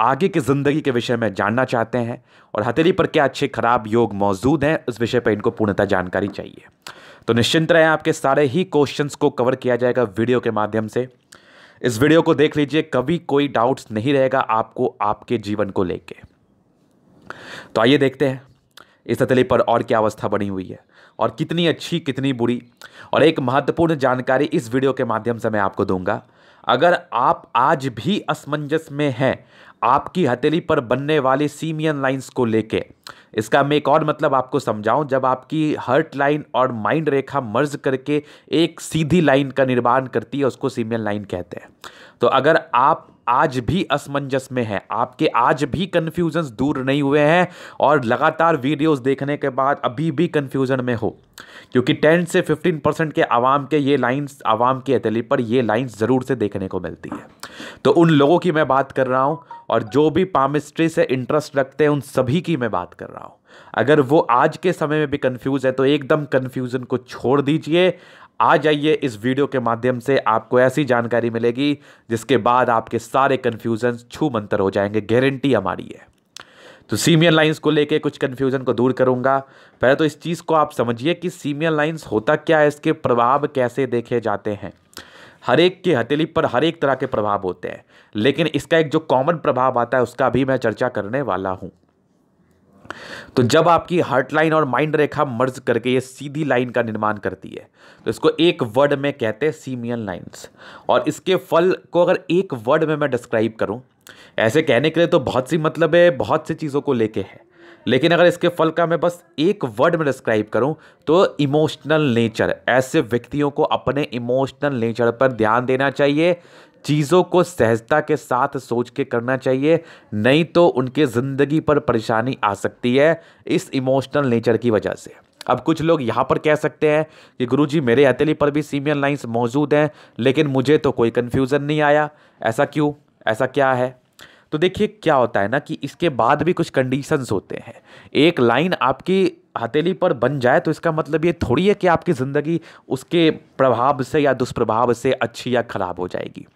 आगे की ज़िंदगी के विषय में जानना चाहते हैं और हथेली पर क्या अच्छे खराब योग मौजूद हैं उस विषय पर इनको पूर्णतः जानकारी चाहिए तो निश्चिंत रहें आपके सारे ही क्वेश्चंस को कवर किया जाएगा वीडियो के माध्यम से इस वीडियो को देख लीजिए कभी कोई डाउट्स नहीं रहेगा आपको आपके जीवन को लेके तो आइए देखते हैं इस हथेली पर और क्या अवस्था बनी हुई है और कितनी अच्छी कितनी बुरी और एक महत्वपूर्ण जानकारी इस वीडियो के माध्यम से मैं आपको दूंगा अगर आप आज भी असमंजस में हैं आपकी हथेली पर बनने वाली सीमियन लाइंस को लेके इसका मैं एक और मतलब आपको समझाऊं जब आपकी हर्ट लाइन और माइंड रेखा मर्ज करके एक सीधी लाइन का निर्माण करती है उसको सीमियन लाइन कहते हैं तो अगर आप आज भी असमंजस में है आपके आज भी कन्फ्यूजन्स दूर नहीं हुए हैं और लगातार वीडियोस देखने के बाद अभी भी कन्फ्यूज़न में हो क्योंकि 10 से 15 परसेंट के आवाम के ये लाइन्स आवाम के अतली पर ये लाइन्स ज़रूर से देखने को मिलती है तो उन लोगों की मैं बात कर रहा हूँ और जो भी पामिस्ट्री से इंटरेस्ट रखते हैं उन सभी की मैं बात कर रहा हूँ अगर वो आज के समय में भी कंफ्यूज है तो एकदम कंफ्यूजन को छोड़ दीजिए आ जाइए इस वीडियो के माध्यम से आपको ऐसी जानकारी मिलेगी जिसके बाद आपके सारे कन्फ्यूज़न छू मंतर हो जाएंगे गारंटी हमारी है तो सीमियर लाइंस को लेके कुछ कन्फ्यूज़न को दूर करूंगा पहले तो इस चीज़ को आप समझिए कि सीमियर लाइंस होता क्या है इसके प्रभाव कैसे देखे जाते हैं हर एक की हथेली पर हर एक तरह के प्रभाव होते हैं लेकिन इसका एक जो कॉमन प्रभाव आता है उसका भी मैं चर्चा करने वाला हूँ तो जब आपकी हार्ट लाइन और माइंड रेखा मर्ज करके ये सीधी लाइन का निर्माण करती है तो इसको एक वर्ड में कहते हैं सीमियन लाइंस और इसके फल को अगर एक वर्ड में मैं डिस्क्राइब करूं ऐसे कहने के लिए तो बहुत सी मतलब है बहुत सी चीज़ों को लेके है लेकिन अगर इसके फल का मैं बस एक वर्ड में डिस्क्राइब करूं तो इमोशनल नेचर ऐसे व्यक्तियों को अपने इमोशनल नेचर पर ध्यान देना चाहिए चीज़ों को सहजता के साथ सोच के करना चाहिए नहीं तो उनके ज़िंदगी पर परेशानी आ सकती है इस इमोशनल नेचर की वजह से अब कुछ लोग यहाँ पर कह सकते हैं कि गुरुजी मेरे हथेली पर भी सीमियन लाइंस मौजूद हैं लेकिन मुझे तो कोई कन्फ्यूज़न नहीं आया ऐसा क्यों ऐसा क्या है तो देखिए क्या होता है ना कि इसके बाद भी कुछ कंडीशंस होते हैं एक लाइन आपकी हथेली पर बन जाए तो इसका मतलब ये थोड़ी है कि आपकी ज़िंदगी उसके प्रभाव से या दुष्प्रभाव से अच्छी या ख़राब हो जाएगी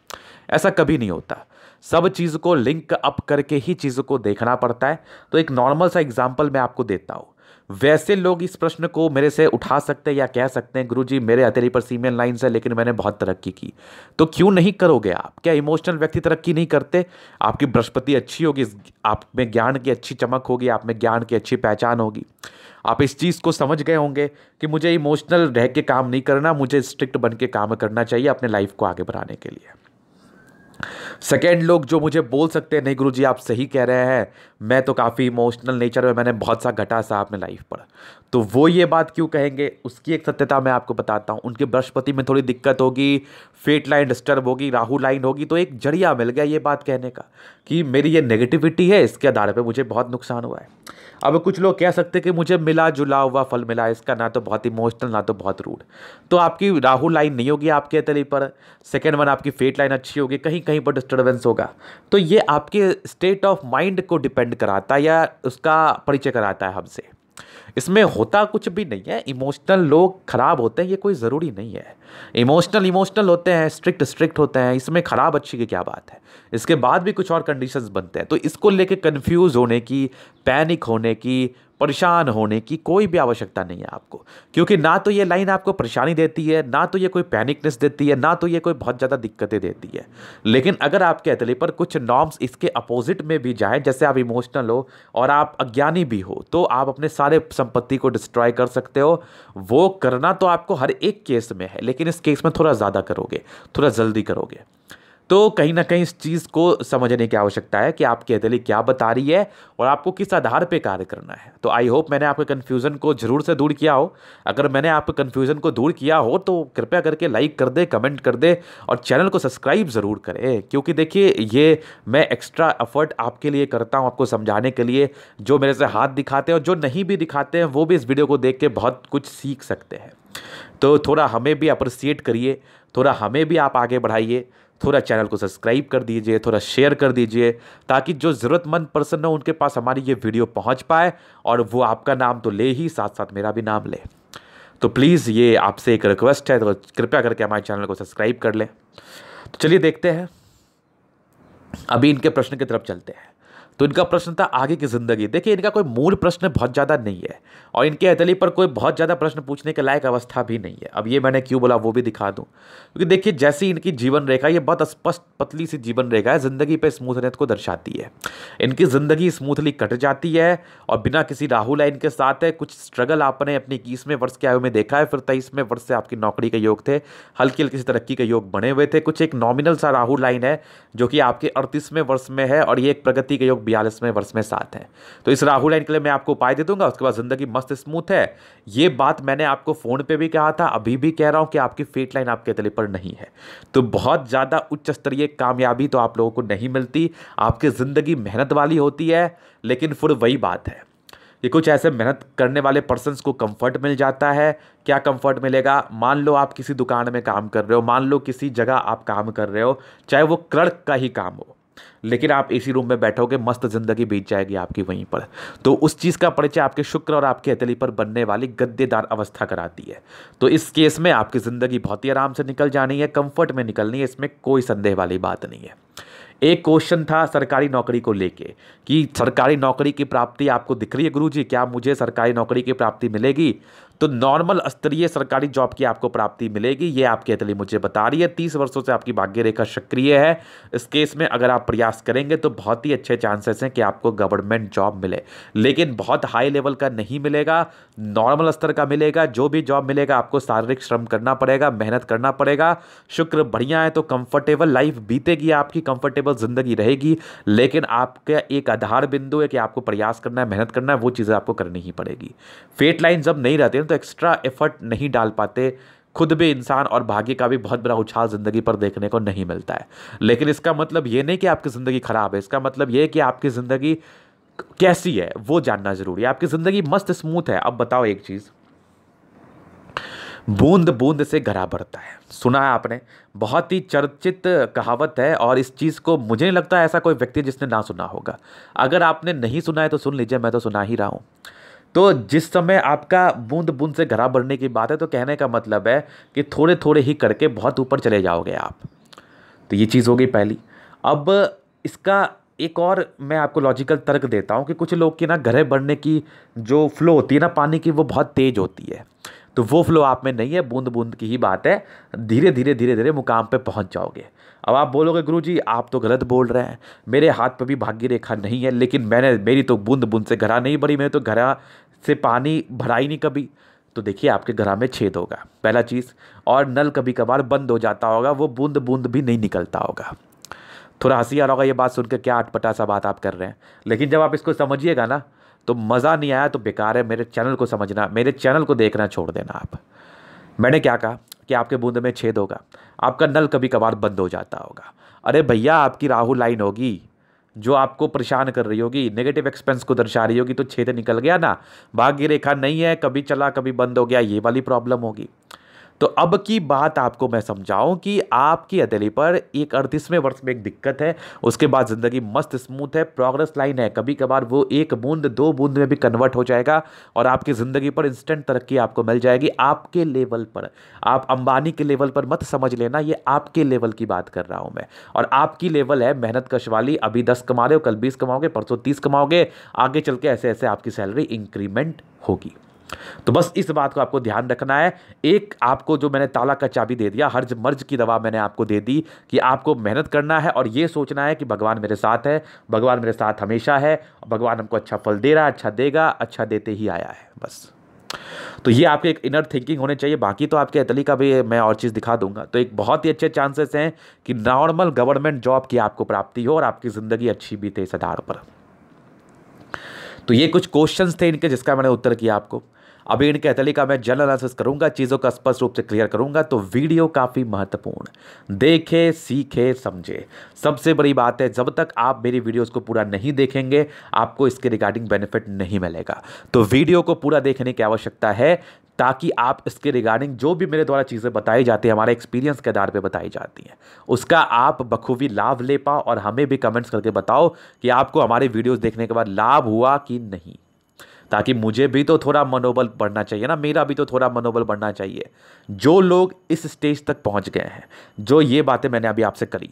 ऐसा कभी नहीं होता सब चीज़ को लिंक अप करके ही चीज़ों को देखना पड़ता है तो एक नॉर्मल सा एग्जाम्पल मैं आपको देता हूँ वैसे लोग इस प्रश्न को मेरे से उठा सकते हैं या कह सकते हैं गुरु जी मेरे हथेली पर सीमेन लाइन्स है लेकिन मैंने बहुत तरक्की की तो क्यों नहीं करोगे आप क्या इमोशनल व्यक्ति तरक्की नहीं करते आपकी बृहस्पति अच्छी होगी आप में ज्ञान की अच्छी चमक होगी आप में ज्ञान की अच्छी पहचान होगी आप इस चीज़ को समझ गए होंगे कि मुझे इमोशनल रह के काम नहीं करना मुझे स्ट्रिक्ट बन के काम करना चाहिए अपने लाइफ को आगे बढ़ाने के लिए सेकेंड लोग जो मुझे बोल सकते हैं नहीं गुरु जी आप सही कह रहे हैं मैं तो काफ़ी इमोशनल नेचर में मैंने बहुत सा घटा सा अपने लाइफ पर तो वो ये बात क्यों कहेंगे उसकी एक सत्यता मैं आपको बताता हूँ उनके बृहस्पति में थोड़ी दिक्कत होगी फेट लाइन डिस्टर्ब होगी राहु लाइन होगी तो एक जरिया मिल गया ये बात कहने का कि मेरी ये नेगेटिविटी है इसके आधार पर मुझे बहुत नुकसान हुआ है अब कुछ लोग कह सकते कि मुझे मिला जुला हुआ फल मिला इसका ना तो बहुत इमोशनल ना तो बहुत रूड तो आपकी राहु लाइन नहीं होगी आपके तली पर सेकेंड वन आपकी फेट लाइन अच्छी होगी कहीं कहीं पर डिस्टर्बेंस होगा तो ये आपके स्टेट ऑफ माइंड को डिपेंड कराता है या उसका परिचय कराता है हमसे इसमें होता कुछ भी नहीं है इमोशनल लोग ख़राब होते हैं ये कोई ज़रूरी नहीं है इमोशनल इमोशनल होते हैं स्ट्रिक्ट स्ट्रिक्ट होते हैं इसमें ख़राब अच्छी की क्या बात है इसके बाद भी कुछ और कंडीशंस बनते हैं तो इसको लेके कंफ्यूज होने की पैनिक होने की परेशान होने की कोई भी आवश्यकता नहीं है आपको क्योंकि ना तो ये लाइन आपको परेशानी देती है ना तो ये कोई पैनिकनेस देती है ना तो ये कोई बहुत ज़्यादा दिक्कतें देती है लेकिन अगर आपके अतली पर कुछ नॉर्म्स इसके अपोजिट में भी जाएँ जैसे आप इमोशनल हो और आप अज्ञानी भी हो तो आप अपने सारे संपत्ति को डिस्ट्रॉय कर सकते हो वो करना तो आपको हर एक केस में है लेकिन इस केस में थोड़ा ज़्यादा करोगे थोड़ा जल्दी करोगे तो कहीं ना कहीं इस चीज़ को समझने की आवश्यकता है कि आपकी अदली क्या बता रही है और आपको किस आधार पर कार्य करना है तो आई होप मैंने आपके कन्फ्यूज़न को ज़रूर से दूर किया हो अगर मैंने आपके कन्फ्यूज़न को दूर किया हो तो कृपया करके लाइक कर दे कमेंट कर दे और चैनल को सब्सक्राइब ज़रूर करें क्योंकि देखिए ये मैं एक्स्ट्रा एफर्ट आपके लिए करता हूँ आपको समझाने के लिए जो मेरे से हाथ दिखाते हैं और जो नहीं भी दिखाते हैं वो भी इस वीडियो को देख के बहुत कुछ सीख सकते हैं तो थोड़ा हमें भी अप्रिसिएट करिए थोड़ा हमें भी आप आगे बढ़ाइए थोड़ा चैनल को सब्सक्राइब कर दीजिए थोड़ा शेयर कर दीजिए ताकि जो ज़रूरतमंद पर्सन हो उनके पास हमारी ये वीडियो पहुंच पाए और वो आपका नाम तो ले ही साथ साथ मेरा भी नाम ले तो प्लीज़ ये आपसे एक रिक्वेस्ट है तो कृपया करके हमारे चैनल को सब्सक्राइब कर लें तो चलिए देखते हैं अभी इनके प्रश्न की तरफ चलते हैं तो इनका प्रश्न था आगे की ज़िंदगी देखिए इनका कोई मूल प्रश्न बहुत ज़्यादा नहीं है और इनके हथेली पर कोई बहुत ज़्यादा प्रश्न पूछने के लायक अवस्था भी नहीं है अब ये मैंने क्यों बोला वो भी दिखा दूँ क्योंकि देखिए जैसी इनकी जीवन रेखा ये बहुत स्पष्ट पतली सी जीवन रेखा है ज़िंदगी पर स्मूथनेस को दर्शाती है इनकी ज़िंदगी स्मूथली कट जाती है और बिना किसी राहुल लाइन के साथ है कुछ स्ट्रगल आपने अपनी इक्कीसवें वर्ष के आयु में देखा है फिर तेईसवें वर्ष से आपकी नौकरी के योग थे हल्की हल्की सी तरक्की के योग बने हुए थे कुछ एक नॉमिनल सा राहुल लाइन है जो कि आपके अड़तीसवें वर्ष में है और ये एक प्रगति के योग बयालीसवें वर्ष में साथ हैं तो इस राहुल लाइन के लिए मैं आपको उपाय दे दूंगा उसके बाद ज़िंदगी मस्त स्मूथ है ये बात मैंने आपको फ़ोन पे भी कहा था अभी भी कह रहा हूँ कि आपकी फेट लाइन आपके तले पर नहीं है तो बहुत ज़्यादा उच्च स्तरीय कामयाबी तो आप लोगों को नहीं मिलती आपकी ज़िंदगी मेहनत वाली होती है लेकिन फिर वही बात है कि कुछ ऐसे मेहनत करने वाले पर्सनस को कंफर्ट मिल जाता है क्या कंफर्ट मिलेगा मान लो आप किसी दुकान में काम कर रहे हो मान लो किसी जगह आप काम कर रहे हो चाहे वो क्लर्क का ही काम हो लेकिन आप एसी रूम में बैठोगे मस्त ज़िंदगी बीत जाएगी आपकी वहीं पर तो उस चीज़ का परिचय आपके शुक्र और आपके हथेली पर बनने वाली गद्देदार अवस्था कराती है तो इस केस में आपकी ज़िंदगी बहुत ही आराम से निकल जानी है कंफर्ट में निकलनी है इसमें कोई संदेह वाली बात नहीं है एक क्वेश्चन था सरकारी नौकरी को लेके कि सरकारी नौकरी की प्राप्ति आपको दिख रही है गुरु जी क्या मुझे सरकारी नौकरी की प्राप्ति मिलेगी तो नॉर्मल स्तरीय सरकारी जॉब की आपको प्राप्ति मिलेगी ये आपकी अतली मुझे बता रही है तीस वर्षों से आपकी भाग्य रेखा सक्रिय है इस केस में अगर आप प्रयास करेंगे तो बहुत ही अच्छे चांसेस हैं कि आपको गवर्नमेंट जॉब मिले लेकिन बहुत हाई लेवल का नहीं मिलेगा नॉर्मल स्तर का मिलेगा जो भी जॉब मिलेगा आपको शारीरिक श्रम करना पड़ेगा मेहनत करना पड़ेगा शुक्र बढ़िया है तो कंफर्टेबल लाइफ बीतेगी आपकी कंफर्टेबल ज़िंदगी रहेगी लेकिन आपका एक आधार बिंदु है कि आपको प्रयास करना है मेहनत करना है वो चीज़ें आपको करनी ही पड़ेगी फेट लाइन जब नहीं रहते हैं तो एक्स्ट्रा एफर्ट नहीं डाल पाते खुद भी इंसान और भाग्य का भी बहुत बड़ा उछाल ज़िंदगी पर देखने को नहीं मिलता है लेकिन इसका मतलब ये नहीं कि आपकी ज़िंदगी ख़राब है इसका मतलब ये कि आपकी ज़िंदगी कैसी है वो जानना ज़रूरी है आपकी ज़िंदगी मस्त स्मूथ है अब बताओ एक चीज़ बूंद बूंद से घरा भरता है सुना है आपने बहुत ही चर्चित कहावत है और इस चीज़ को मुझे नहीं लगता ऐसा कोई व्यक्ति जिसने ना सुना होगा अगर आपने नहीं सुना है तो सुन लीजिए मैं तो सुना ही रहा हूँ तो जिस समय आपका बूंद बूंद से घरा भरने की बात है तो कहने का मतलब है कि थोड़े थोड़े ही करके बहुत ऊपर चले जाओगे आप तो ये चीज़ हो गई पहली अब इसका एक और मैं आपको लॉजिकल तर्क देता हूँ कि कुछ लोग की ना घरे बढ़ने की जो फ्लो होती है ना पानी की वो बहुत तेज़ होती है तो वो फ्लो आप में नहीं है बूंद बूंद की ही बात है धीरे धीरे धीरे धीरे मुकाम पे पहुंच जाओगे अब आप बोलोगे गुरु जी आप तो गलत बोल रहे हैं मेरे हाथ पर भी भाग्य रेखा नहीं है लेकिन मैंने मेरी तो बूंद बूंद से घरा नहीं भरी मैंने तो घरा से पानी भरा ही नहीं कभी तो देखिए आपके घर में छेद होगा पहला चीज़ और नल कभी कभार बंद हो जाता होगा वो बूंद बूंद भी नहीं निकलता होगा थोड़ा हंसी आ रहा होगा ये बात सुनकर क्या अटपटा सा बात आप कर रहे हैं लेकिन जब आप इसको समझिएगा ना तो मज़ा नहीं आया तो बेकार है मेरे चैनल को समझना मेरे चैनल को देखना छोड़ देना आप मैंने क्या कहा कि आपके बूंद में छेद होगा आपका नल कभी कभार बंद हो जाता होगा अरे भैया आपकी राहु लाइन होगी जो आपको परेशान कर रही होगी नेगेटिव एक्सपेंस को दर्शा रही होगी तो छेद निकल गया ना भाग्य रेखा नहीं है कभी चला कभी बंद हो गया ये वाली प्रॉब्लम होगी तो अब की बात आपको मैं समझाऊं कि आपकी हथेली पर एक अड़तीसवें वर्ष में एक दिक्कत है उसके बाद ज़िंदगी मस्त स्मूथ है प्रोग्रेस लाइन है कभी कभार वो एक बूंद दो बूंद में भी कन्वर्ट हो जाएगा और आपकी ज़िंदगी पर इंस्टेंट तरक्की आपको मिल जाएगी आपके लेवल पर आप अंबानी के लेवल पर मत समझ लेना ये आपके लेवल की बात कर रहा हूँ मैं और आपकी लेवल है मेहनत कश वाली अभी दस कमा रहे हो कल बीस कमाओगे परसों तीस कमाओगे आगे चल के ऐसे ऐसे आपकी सैलरी इंक्रीमेंट होगी तो बस इस बात को आपको ध्यान रखना है एक आपको जो मैंने ताला का चाबी दे दिया हर्ज मर्ज की दवा मैंने आपको दे दी कि आपको मेहनत करना है और ये सोचना है कि भगवान मेरे साथ है भगवान मेरे साथ हमेशा है भगवान हमको अच्छा फल दे रहा है अच्छा देगा अच्छा देते ही आया है बस तो ये आपके एक इनर थिंकिंग होने चाहिए बाकी तो आपके अतली का भी मैं और चीज़ दिखा दूंगा तो एक बहुत ही अच्छे चांसेस हैं कि नॉर्मल गवर्नमेंट जॉब की आपको प्राप्ति हो और आपकी ज़िंदगी अच्छी भी थे इस आधार पर तो ये कुछ क्वेश्चंस थे इनके जिसका मैंने उत्तर किया आपको अभी इनके अतली का मैं जनरल एनालिसिस करूंगा चीज़ों का स्पष्ट रूप से क्लियर करूंगा तो वीडियो काफ़ी महत्वपूर्ण देखे सीखे समझे सबसे बड़ी बात है जब तक आप मेरी वीडियोज़ को पूरा नहीं देखेंगे आपको इसके रिगार्डिंग बेनिफिट नहीं मिलेगा तो वीडियो को पूरा देखने की आवश्यकता है ताकि आप इसके रिगार्डिंग जो भी मेरे द्वारा चीज़ें बताई जाती है हमारे एक्सपीरियंस के आधार पे बताई जाती हैं उसका आप बखूबी लाभ ले पाओ और हमें भी कमेंट्स करके बताओ कि आपको हमारे वीडियोस देखने के बाद लाभ हुआ कि नहीं ताकि मुझे भी तो थोड़ा मनोबल बढ़ना चाहिए ना मेरा भी तो थोड़ा मनोबल बढ़ना चाहिए जो लोग इस स्टेज तक पहुंच गए हैं जो ये बातें मैंने अभी आपसे करी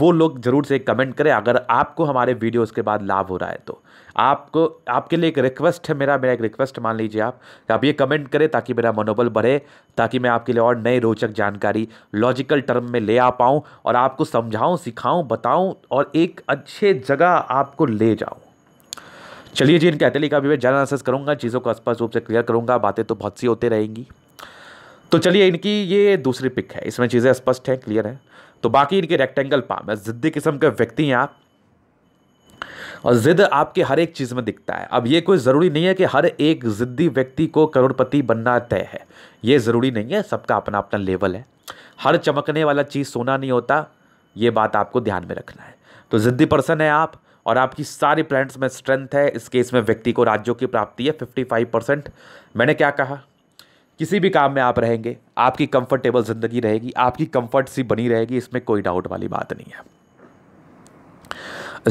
वो लोग ज़रूर से कमेंट करें अगर आपको हमारे वीडियोस के बाद लाभ हो रहा है तो आपको आपके लिए एक रिक्वेस्ट है मेरा मेरा एक रिक्वेस्ट मान लीजिए आप आप ये कमेंट करें ताकि मेरा मनोबल बढ़े ताकि मैं आपके लिए और नए रोचक जानकारी लॉजिकल टर्म में ले आ पाऊँ और आपको समझाऊँ सिखाऊँ बताऊँ और एक अच्छे जगह आपको ले जाऊँ चलिए जी इनके अतली का भी मैं ज़्यादा आंसर्स करूँगा चीज़ों को स्पष्ट रूप से क्लियर करूँगा बातें तो बहुत सी होती रहेंगी तो चलिए इनकी ये दूसरी पिक है इसमें चीज़ें स्पष्ट हैं क्लियर हैं तो बाकी इनके रेक्टेंगल पाम है ज़िद्दी किस्म के व्यक्ति हैं आप और ज़िद आपके हर एक चीज़ में दिखता है अब ये कोई ज़रूरी नहीं है कि हर एक ज़िद्दी व्यक्ति को करोड़पति बनना तय है ये ज़रूरी नहीं है सबका अपना अपना लेवल है हर चमकने वाला चीज़ सोना नहीं होता ये बात आपको ध्यान में रखना है तो ज़िद्दी पर्सन है आप और आपकी सारी प्लैनेट्स में स्ट्रेंथ है इस केस में व्यक्ति को राज्यों की प्राप्ति है फिफ्टी फाइव परसेंट मैंने क्या कहा किसी भी काम में आप रहेंगे आपकी कंफर्टेबल ज़िंदगी रहेगी आपकी कंफर्ट सी बनी रहेगी इसमें कोई डाउट वाली बात नहीं है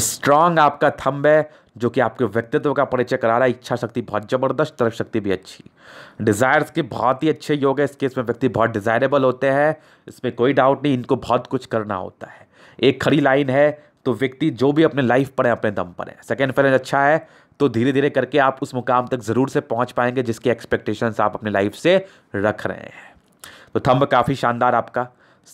स्ट्रांग आपका थंब है जो कि आपके व्यक्तित्व का परिचय करा रहा है इच्छा शक्ति बहुत ज़बरदस्त तरफ शक्ति भी अच्छी डिज़ायर्स के बहुत ही अच्छे योग है इस केस में व्यक्ति बहुत डिज़ायरेबल होते हैं इसमें कोई डाउट नहीं इनको बहुत कुछ करना होता है एक खड़ी लाइन है तो व्यक्ति जो भी अपने लाइफ पर है अपने दम पर है सेकेंड फेरेंस अच्छा है तो धीरे धीरे करके आप उस मुकाम तक ज़रूर से पहुंच पाएंगे जिसकी एक्सपेक्टेशंस आप अपने लाइफ से रख रहे हैं तो थंब काफ़ी शानदार आपका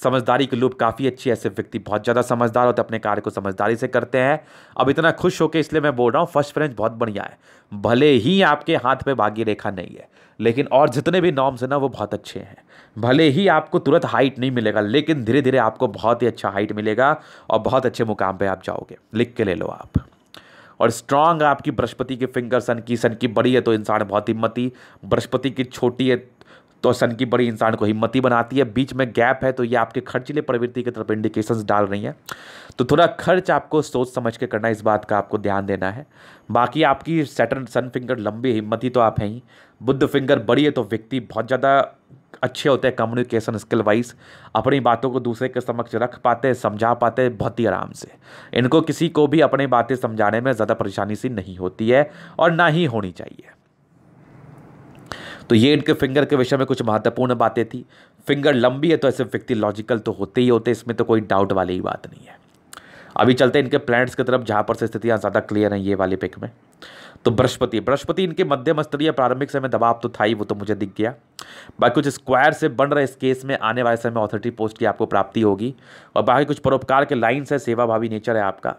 समझदारी के लोग काफ़ी अच्छी ऐसे व्यक्ति बहुत ज़्यादा समझदार होते अपने कार्य को समझदारी से करते हैं अब इतना खुश होकर इसलिए मैं बोल रहा हूँ फर्स्ट फ्रेंच बहुत बढ़िया है भले ही आपके हाथ पे भाग्य रेखा नहीं है लेकिन और जितने भी नॉर्म्स हैं ना वो बहुत अच्छे हैं भले ही आपको तुरंत हाइट नहीं मिलेगा लेकिन धीरे धीरे आपको बहुत ही अच्छा हाइट मिलेगा और बहुत अच्छे मुकाम पर आप जाओगे लिख के ले लो आप और स्ट्रांग आपकी बृहस्पति की फिंगर सन की सन की बड़ी है तो इंसान बहुत हिम्मती बृहस्पति की छोटी है तो सन की बड़ी इंसान को हिम्मती बनाती है बीच में गैप है तो ये आपके खर्चीले प्रवृत्ति की तरफ इंडिकेशंस डाल रही हैं तो थोड़ा खर्च आपको सोच समझ के करना इस बात का आपको ध्यान देना है बाकी आपकी सैटर्न सन फिंगर लंबी हिम्मती तो आप हैं ही बुद्ध फिंगर बड़ी है तो व्यक्ति बहुत ज़्यादा अच्छे होते हैं कम्युनिकेशन स्किल वाइज अपनी बातों को दूसरे के समक्ष रख पाते हैं समझा पाते हैं बहुत ही आराम से इनको किसी को भी अपनी बातें समझाने में ज़्यादा परेशानी सी नहीं होती है और ना ही होनी चाहिए तो ये इनके फिंगर के विषय में कुछ महत्वपूर्ण बातें थी फिंगर लंबी है तो ऐसे व्यक्ति लॉजिकल तो होते ही होते इसमें तो कोई डाउट वाली ही बात नहीं है अभी चलते इनके प्लैनेट्स की तरफ जहाँ पर से स्थितियाँ ज़्यादा क्लियर हैं ये वाले पिक में तो बृहस्पति बृहस्पति इनके मध्यम स्तरीय प्रारंभिक समय दबाव तो था ही वो तो मुझे दिख गया बाकी कुछ स्क्वायर से बन रहे इस केस में आने वाले समय ऑथोरिटी पोस्ट की आपको प्राप्ति होगी और बाकी कुछ परोपकार के लाइन्स है सेवाभावी नेचर है आपका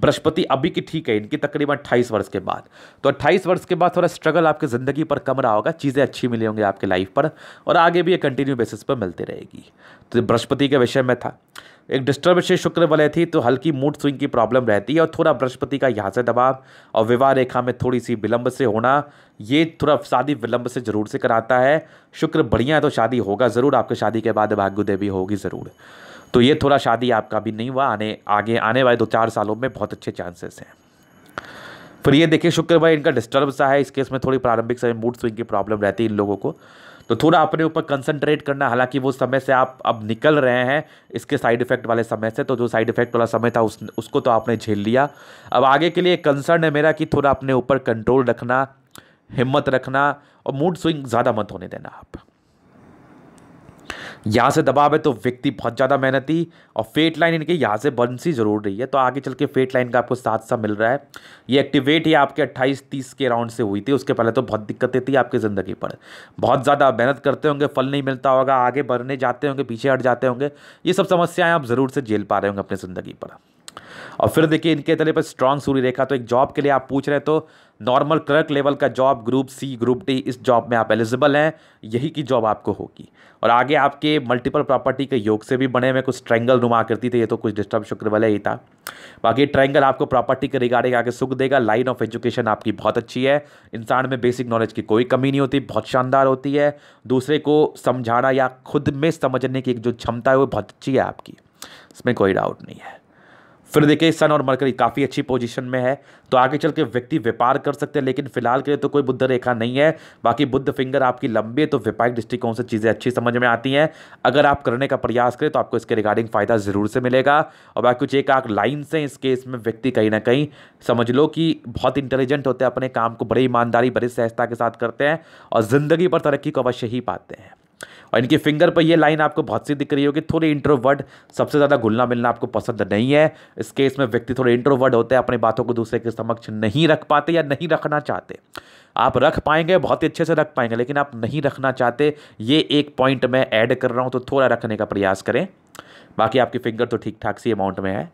बृहस्पति अभी की ठीक है इनकी तकरीबन अट्ठाईस वर्ष के बाद तो अट्ठाईस वर्ष के बाद थोड़ा स्ट्रगल आपकी ज़िंदगी पर कम रहा होगा चीज़ें अच्छी मिली होंगी आपके लाइफ पर और आगे भी ये कंटिन्यू बेसिस पर मिलती रहेगी तो बृहस्पति के विषय में था एक से शुक्र वाले थी तो हल्की मूड स्विंग की प्रॉब्लम रहती है और थोड़ा बृहस्पति का यहाँ से दबाव और विवाह रेखा में थोड़ी सी विलंब से होना ये थोड़ा शादी विलंब से जरूर से कराता है शुक्र बढ़िया है तो शादी होगा ज़रूर आपके शादी के बाद भाग्य देवी होगी ज़रूर तो ये थोड़ा शादी आपका भी नहीं हुआ आने आगे आने वाले दो चार सालों में बहुत अच्छे चांसेस हैं फिर ये देखिए शुक्र भाई इनका डिस्टर्ब सा है इस केस में थोड़ी प्रारंभिक समय मूड स्विंग की प्रॉब्लम रहती है इन लोगों को तो थोड़ा अपने ऊपर कंसंट्रेट करना हालांकि वो समय से आप अब निकल रहे हैं इसके साइड इफेक्ट वाले समय से तो जो साइड इफेक्ट वाला समय था उस उसको तो आपने झेल लिया अब आगे के लिए कंसर्न है मेरा कि थोड़ा अपने ऊपर कंट्रोल रखना हिम्मत रखना और मूड स्विंग ज़्यादा मत होने देना आप यहाँ से दबाव है तो व्यक्ति बहुत ज़्यादा मेहनती और फेट लाइन इनके यहाँ से बंसी ज़रूर रही है तो आगे चल के फेट लाइन का आपको साथ सा मिल रहा है ये एक्टिवेट ही आपके 28 तीस के राउंड से हुई थी उसके पहले तो बहुत दिक्कतें थी आपकी ज़िंदगी पर बहुत ज़्यादा मेहनत करते होंगे फल नहीं मिलता होगा आगे बढ़ने जाते होंगे पीछे हट जाते होंगे ये सब समस्याएँ आप ज़रूर से झेल पा रहे होंगे अपनी ज़िंदगी पर और फिर देखिए इनके तले पर स्ट्रांग सूर्य रेखा तो एक जॉब के लिए आप पूछ रहे तो नॉर्मल क्लर्क लेवल का job group C group D इस जॉब में आप एलिजिबल हैं यही की जॉब आपको होगी और आगे आपके मल्टीपल प्रॉपर्टी के योग से भी बने हुए कुछ ट्रैंगल नुमा करती थी ये तो कुछ डिस्टर्ब शुक्र वाले ही था बाकी ट्रैंगल आपको प्रॉपर्टी के रिगार्डिंग आगे सुख देगा लाइन ऑफ एजुकेशन आपकी बहुत अच्छी है इंसान में बेसिक नॉलेज की कोई कमी नहीं होती बहुत शानदार होती है दूसरे को समझाना या खुद में समझने की एक जो क्षमता है वो बहुत अच्छी है आपकी इसमें कोई डाउट नहीं है फिर देखिए सन और मरकरी काफ़ी अच्छी पोजीशन में है तो आगे चल के व्यक्ति व्यापार कर सकते हैं लेकिन फिलहाल के लिए तो कोई बुद्ध रेखा नहीं है बाकी बुद्ध फिंगर आपकी लंबी है तो व्यापारिक दृष्टिकोण से चीज़ें अच्छी समझ में आती हैं अगर आप करने का प्रयास करें तो आपको इसके रिगार्डिंग फ़ायदा ज़रूर से मिलेगा और बाकी कुछ एक आग लाइन से इस केस में व्यक्ति कहीं ना कहीं समझ लो कि बहुत इंटेलिजेंट होते हैं अपने काम को बड़ी ईमानदारी बड़ी सहजता के साथ करते हैं और ज़िंदगी पर तरक्की को अवश्य ही पाते हैं और इनके फिंगर पर ये लाइन आपको बहुत सी दिख रही होगी थोड़े इंट्रोवर्ड सबसे ज़्यादा घुलना मिलना आपको पसंद नहीं है इस केस में व्यक्ति थोड़े इंट्रोवर्ड होते हैं अपनी बातों को दूसरे के समक्ष नहीं रख पाते या नहीं रखना चाहते आप रख पाएंगे बहुत ही अच्छे से रख पाएंगे लेकिन आप नहीं रखना चाहते ये एक पॉइंट मैं ऐड कर रहा हूँ तो थोड़ा रखने का प्रयास करें बाकी आपकी फिंगर तो ठीक ठाक सी अमाउंट में है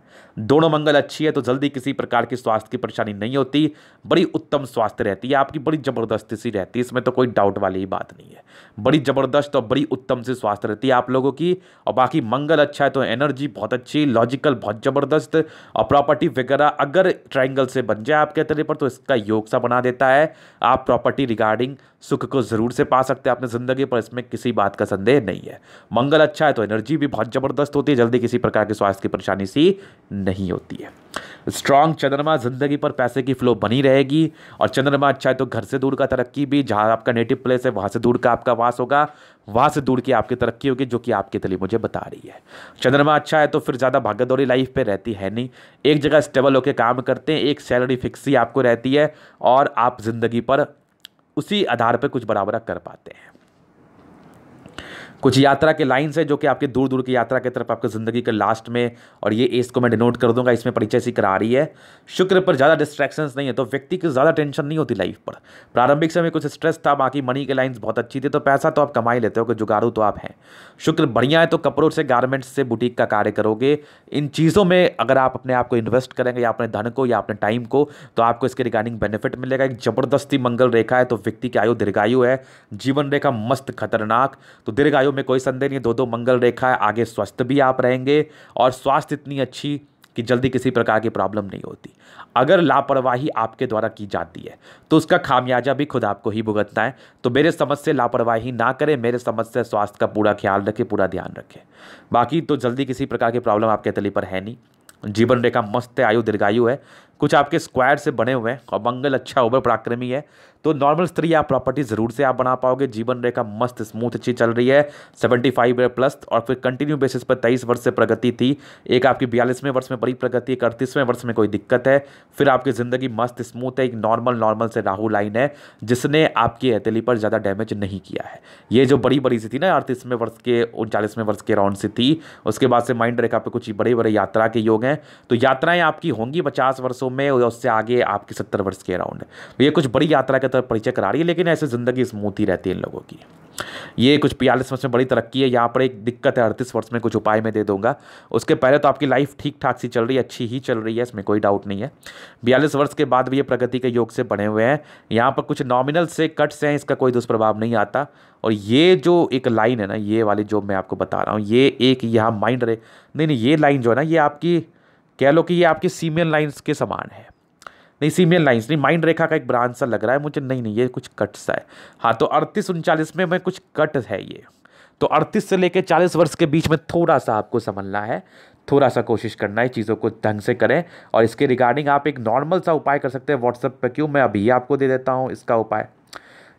दोनों मंगल अच्छी है तो जल्दी किसी प्रकार की स्वास्थ्य की परेशानी नहीं होती बड़ी उत्तम स्वास्थ्य रहती है आपकी बड़ी ज़बरदस्ती सी रहती है इसमें तो कोई डाउट वाली ही बात नहीं है बड़ी ज़बरदस्त और बड़ी उत्तम सी स्वास्थ्य रहती है आप लोगों की और बाकी मंगल अच्छा है तो एनर्जी बहुत अच्छी लॉजिकल बहुत ज़बरदस्त और प्रॉपर्टी वगैरह अगर ट्राइंगल से बन जाए आपके तरह पर तो इसका योग सा बना देता है आप प्रॉपर्टी रिगार्डिंग सुख को ज़रूर से पा सकते हैं अपने ज़िंदगी पर इसमें किसी बात का संदेह नहीं है मंगल अच्छा है तो एनर्जी भी बहुत ज़बरदस्त होती होती है जल्दी किसी प्रकार की स्वास्थ्य की परेशानी सी नहीं होती है स्ट्रांग चंद्रमा जिंदगी पर पैसे की फ्लो बनी रहेगी और चंद्रमा अच्छा है तो घर से दूर का तरक्की भी जहाँ आपका नेटिव प्लेस है वहाँ से दूर का आपका वास होगा वहाँ से दूर की आपकी तरक्की होगी जो कि आपके लिए मुझे बता रही है चंद्रमा अच्छा है तो फिर ज़्यादा भागदौड़ी लाइफ पे रहती है नहीं एक जगह स्टेबल होकर काम करते हैं एक सैलरी फिक्स ही आपको रहती है और आप ज़िंदगी पर उसी आधार पर कुछ बराबर कर पाते हैं कुछ यात्रा के लाइन्स है जो कि आपके दूर दूर की यात्रा की तरफ आपकी ज़िंदगी के लास्ट में और ये एस को मैं डिनोट कर दूंगा इसमें परिचय सी करा रही है शुक्र पर ज़्यादा डिस्ट्रैक्शंस नहीं है तो व्यक्ति की ज़्यादा टेंशन नहीं होती लाइफ पर प्रारंभिक समय कुछ स्ट्रेस था बाकी मनी के लाइन्स बहुत अच्छी थी तो पैसा तो आप कमा ही लेते हो कि जुगाड़ू तो आप हैं शुक्र बढ़िया है तो कपड़ों से गारमेंट्स से बुटीक का कार्य करोगे इन चीज़ों में अगर आप अपने आप को इन्वेस्ट करेंगे या अपने धन को या अपने टाइम को तो आपको इसके रिगार्डिंग बेनिफिट मिलेगा एक ज़बरदस्ती मंगल रेखा है तो व्यक्ति की आयु दीर्घायु है जीवन रेखा मस्त खतरनाक तो दीर्घायु आयु में कोई संदेह नहीं दो दो मंगल रेखा है आगे स्वस्थ भी आप रहेंगे और स्वास्थ्य इतनी अच्छी कि जल्दी किसी प्रकार की प्रॉब्लम नहीं होती अगर लापरवाही आपके द्वारा की जाती है तो उसका खामियाजा भी खुद आपको ही भुगतना है तो मेरे समझ से लापरवाही ना करें मेरे समझ से स्वास्थ्य का पूरा ख्याल रखें पूरा ध्यान रखें बाकी तो जल्दी किसी प्रकार की प्रॉब्लम आपके तली पर है नहीं जीवन रेखा मस्त है आयु दीर्घायु है कुछ आपके स्क्वायर से बने हुए हैं और मंगल अच्छा ओवर पराक्रमी है तो नॉर्मल स्त्री या प्रॉपर्टी ज़रूर से आप बना पाओगे जीवन रेखा मस्त स्मूथ अच्छी चल रही है सेवेंटी फाइव प्लस और फिर कंटिन्यू बेसिस पर तेईस वर्ष से प्रगति थी एक आपकी बयालीसवें वर्ष में बड़ी प्रगति एक अड़तीसवें वर्ष में कोई दिक्कत है फिर आपकी ज़िंदगी मस्त स्मूथ है एक नॉर्मल नॉर्मल से राहु लाइन है जिसने आपकी हथेली पर ज़्यादा डैमेज नहीं किया है ये जो बड़ी बड़ी सी थी ना अड़तीसवें वर्ष के उनचालीसवें वर्ष के राउंड से थी उसके बाद से माइंड रेखा पर कुछ बड़े बड़े यात्रा के योग हैं तो यात्राएँ आपकी होंगी पचास वर्षों सौ में और उससे आगे आपकी सत्तर वर्ष के अराउंड तो ये कुछ बड़ी यात्रा के तौर पर परिचय करा रही है लेकिन ऐसे ज़िंदगी स्मूथ ही रहती है इन लोगों की ये कुछ बयालीस वर्ष में बड़ी तरक्की है यहाँ पर एक दिक्कत है अड़तीस वर्ष में कुछ उपाय मैं दे दूंगा उसके पहले तो आपकी लाइफ ठीक ठाक सी चल रही है अच्छी ही चल रही है इसमें कोई डाउट नहीं है बयालीस वर्ष के बाद भी ये प्रगति के योग से बने हुए हैं यहाँ पर कुछ नॉमिनल से कट्स हैं इसका कोई दुष्प्रभाव नहीं आता और ये जो एक लाइन है ना ये वाली जो मैं आपको बता रहा हूँ ये एक यहाँ माइंड रहे नहीं नहीं ये लाइन जो है ना ये आपकी कह लो कि ये आपकी सीमियन लाइन्स के समान है नहीं सीमियन लाइन्स नहीं माइंड रेखा का एक ब्रांच सा लग रहा है मुझे नहीं नहीं ये कुछ कट सा है हाँ तो अड़तीस उनचालीस में मैं कुछ कट है ये तो अड़तीस से लेकर चालीस वर्ष के बीच में थोड़ा सा आपको समझना है थोड़ा सा कोशिश करना है चीज़ों को ढंग से करें और इसके रिगार्डिंग आप एक नॉर्मल सा उपाय कर सकते हैं व्हाट्सएप पर क्यों मैं अभी आपको दे देता हूँ इसका उपाय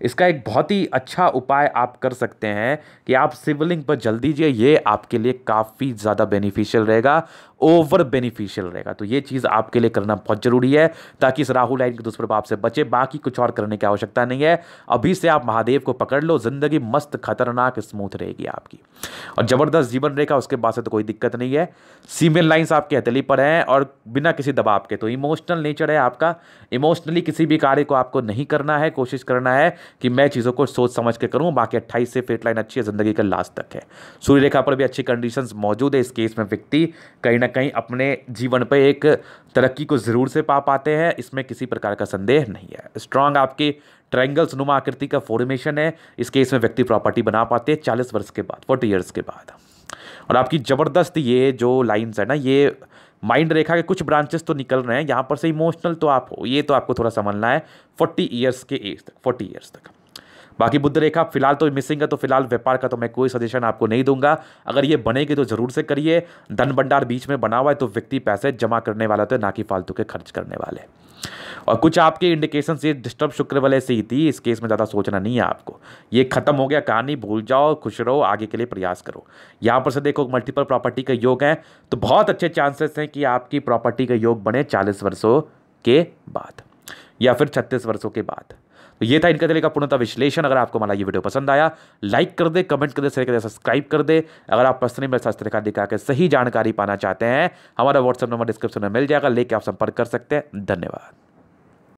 इसका एक बहुत ही अच्छा उपाय आप कर सकते हैं कि आप शिवलिंग पर जल दीजिए ये आपके लिए काफ़ी ज़्यादा बेनिफिशियल रहेगा ओवर बेनिफिशियल रहेगा तो ये चीज़ आपके लिए करना बहुत ज़रूरी है ताकि इस राहुल लाइन के दुष्प्रभाव से बचे बाकी कुछ और करने की आवश्यकता नहीं है अभी से आप महादेव को पकड़ लो ज़िंदगी मस्त खतरनाक स्मूथ रहेगी आपकी और ज़बरदस्त जीवन रेखा उसके बाद से तो कोई दिक्कत नहीं है सीमेल लाइन्स आपके हथेली पर हैं और बिना किसी दबाव के तो इमोशनल नेचर है आपका इमोशनली किसी भी कार्य को आपको नहीं करना है कोशिश करना है कि मैं चीज़ों को सोच समझ के करूँ बाकी अट्ठाईस से फेट लाइन अच्छी है ज़िंदगी का लास्ट तक है सूर्य रेखा पर भी अच्छी कंडीशन मौजूद है इस केस में व्यक्ति कहीं ना कहीं अपने जीवन पर एक तरक्की को ज़रूर से पा पाते हैं इसमें किसी प्रकार का संदेह नहीं है स्ट्रांग आपकी ट्राइंगल्स नुमा आकृति का फॉर्मेशन है इस केस में व्यक्ति प्रॉपर्टी बना पाते हैं चालीस वर्ष के बाद फोर्टी ईयर्स के बाद और आपकी ज़बरदस्त ये जो लाइन्स है ना ये माइंड रेखा के कुछ ब्रांचेस तो निकल रहे हैं यहाँ पर से इमोशनल तो आप हो ये तो आपको थोड़ा समझना है फोर्टी ईयर्स के एज तक फोर्टी ईयर्स तक बाकी बुद्ध रेखा फिलहाल तो मिसिंग है तो फिलहाल व्यापार का तो मैं कोई सजेशन आपको नहीं दूंगा अगर ये बनेगी तो ज़रूर से करिए धन भंडार बीच में बना हुआ है तो व्यक्ति पैसे जमा करने वाला तो ना कि फालतू के खर्च करने वाले और कुछ आपके इंडिकेशन ये डिस्टर्ब शुक्र वाले से ही थी इस केस में ज़्यादा सोचना नहीं है आपको ये खत्म हो गया कहानी भूल जाओ खुश रहो आगे के लिए प्रयास करो यहाँ पर से देखो मल्टीपल प्रॉपर्टी का योग है तो बहुत अच्छे चांसेस हैं कि आपकी प्रॉपर्टी का योग बने चालीस वर्षों के बाद या फिर छत्तीस वर्षों के बाद तो ये था इनका तरीका का पूर्णता विश्लेषण अगर आपको हमारा ये वीडियो पसंद आया लाइक कर दे कमेंट कर दे शेयर कर दे सब्सक्राइब कर दे अगर आप पर्सनली मेरे साथ तरीका दिखा के सही जानकारी पाना चाहते हैं हमारा व्हाट्सअप नंबर डिस्क्रिप्शन में मिल जाएगा लेके आप संपर्क कर सकते हैं धन्यवाद